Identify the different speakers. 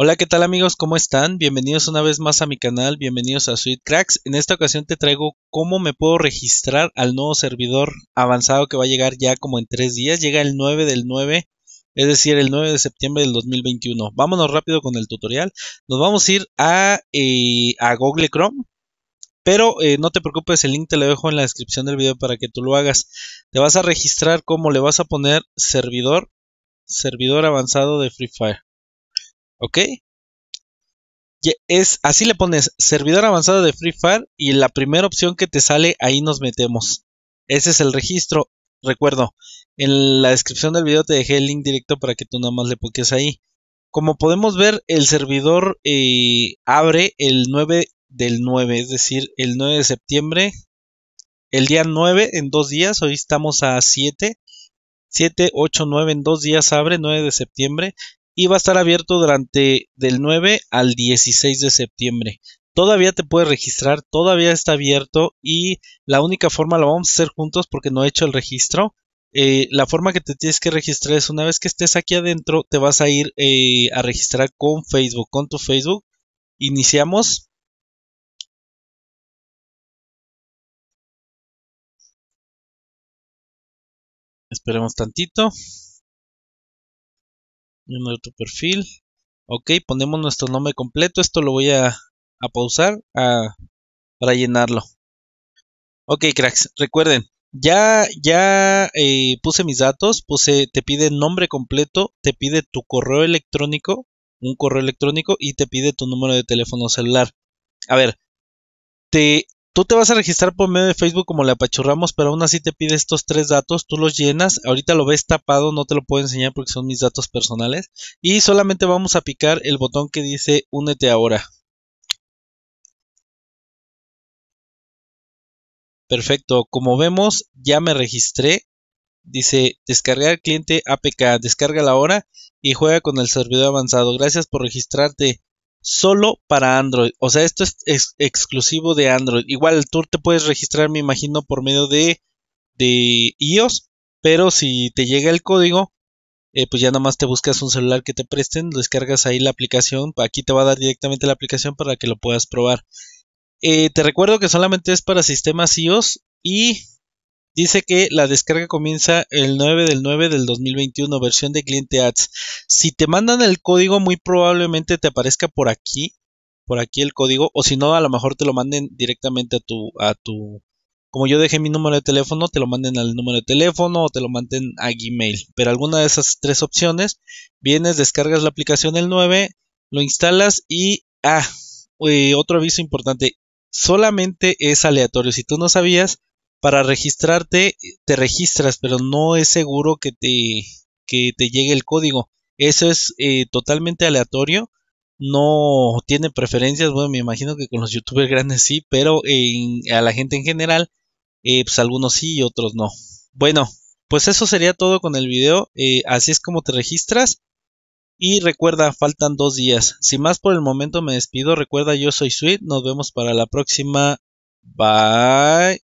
Speaker 1: Hola, ¿qué tal amigos? ¿Cómo están? Bienvenidos una vez más a mi canal, bienvenidos a Sweet Cracks. En esta ocasión te traigo cómo me puedo registrar al nuevo servidor avanzado que va a llegar ya como en tres días. Llega el 9 del 9, es decir, el 9 de septiembre del 2021. Vámonos rápido con el tutorial. Nos vamos a ir a, eh, a Google Chrome. Pero eh, no te preocupes, el link te lo dejo en la descripción del video para que tú lo hagas. Te vas a registrar como le vas a poner servidor, servidor avanzado de Free Fire ¿Ok? Es, así le pones servidor avanzado de Free Fire y la primera opción que te sale, ahí nos metemos. Ese es el registro. Recuerdo, en la descripción del video te dejé el link directo para que tú nada más le puques ahí. Como podemos ver, el servidor eh, abre el 9 del 9, es decir, el 9 de septiembre. El día 9 en dos días, hoy estamos a 7. 7, 8, 9 en dos días abre, 9 de septiembre y va a estar abierto durante del 9 al 16 de septiembre. Todavía te puedes registrar, todavía está abierto y la única forma lo vamos a hacer juntos porque no he hecho el registro. Eh, la forma que te tienes que registrar es una vez que estés aquí adentro, te vas a ir eh, a registrar con Facebook, con tu Facebook. Iniciamos. Esperemos tantito. Número de tu perfil. Ok, ponemos nuestro nombre completo. Esto lo voy a, pausar a, para llenarlo. Ok, cracks, recuerden, ya, ya eh, puse mis datos, puse, te pide nombre completo, te pide tu correo electrónico, un correo electrónico y te pide tu número de teléfono celular. A ver, te, Tú te vas a registrar por medio de Facebook como le apachurramos, pero aún así te pide estos tres datos, tú los llenas, ahorita lo ves tapado, no te lo puedo enseñar porque son mis datos personales, y solamente vamos a picar el botón que dice únete ahora. Perfecto, como vemos ya me registré, dice descargar cliente APK, descarga la hora y juega con el servidor avanzado. Gracias por registrarte solo para Android. O sea, esto es exclusivo de Android. Igual tú te puedes registrar, me imagino, por medio de, de iOS, pero si te llega el código, eh, pues ya nomás te buscas un celular que te presten, descargas ahí la aplicación, aquí te va a dar directamente la aplicación para que lo puedas probar. Eh, te recuerdo que solamente es para sistemas iOS y Dice que la descarga comienza el 9 del 9 del 2021, versión de cliente ads. Si te mandan el código, muy probablemente te aparezca por aquí, por aquí el código, o si no, a lo mejor te lo manden directamente a tu, a tu, como yo dejé mi número de teléfono, te lo manden al número de teléfono o te lo manden a Gmail. Pero alguna de esas tres opciones, vienes, descargas la aplicación el 9, lo instalas y, ah, eh, otro aviso importante, solamente es aleatorio. Si tú no sabías, para registrarte te registras, pero no es seguro que te, que te llegue el código. Eso es eh, totalmente aleatorio. No tiene preferencias. Bueno, me imagino que con los youtubers grandes sí, pero a la gente en general, eh, pues algunos sí y otros no. Bueno, pues eso sería todo con el video. Eh, así es como te registras. Y recuerda, faltan dos días. Sin más por el momento me despido. Recuerda, yo soy Sweet. Nos vemos para la próxima. Bye.